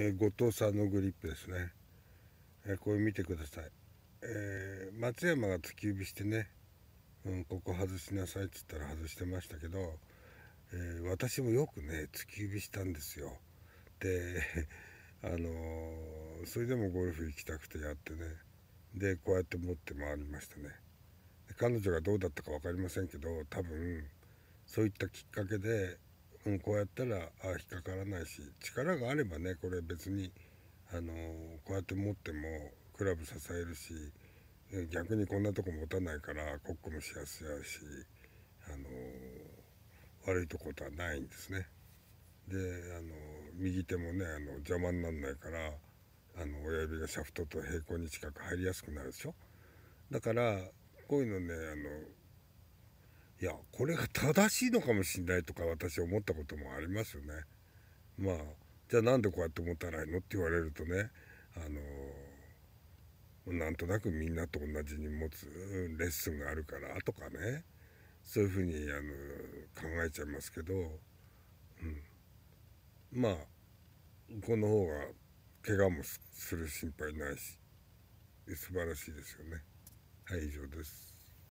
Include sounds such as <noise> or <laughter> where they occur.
え後藤さんのグリップですね、えこれ見てください、えー、松山が突き指してね、うん、ここ外しなさいって言ったら外してましたけど、えー、私もよくね突き指したんですよで <laughs> あのー、それでもゴルフ行きたくてやってねでこうやって持って回りましたね彼女がどうだったか分かりませんけど多分そういったきっかけでうん、こうやったらあ引っかからないし力があればねこれ別に、あのー、こうやって持ってもクラブ支えるし逆にこんなとこ持たないからコックもしやすいし、あのー、悪いとことはないんですね。で、あのー、右手もねあの邪魔にならないからあの親指がシャフトと平行に近く入りやすくなるでしょ。だからこういうのねあのいやこれが正しいのかもしんないとか私思ったこともありますよね。まあじゃあなんでこうやって持たないのって言われるとねあのなんとなくみんなと同じに持つレッスンがあるからとかねそういうふうにあの考えちゃいますけど、うん、まあこの方が怪我もする心配ないし素晴らしいですよね。はい以上です。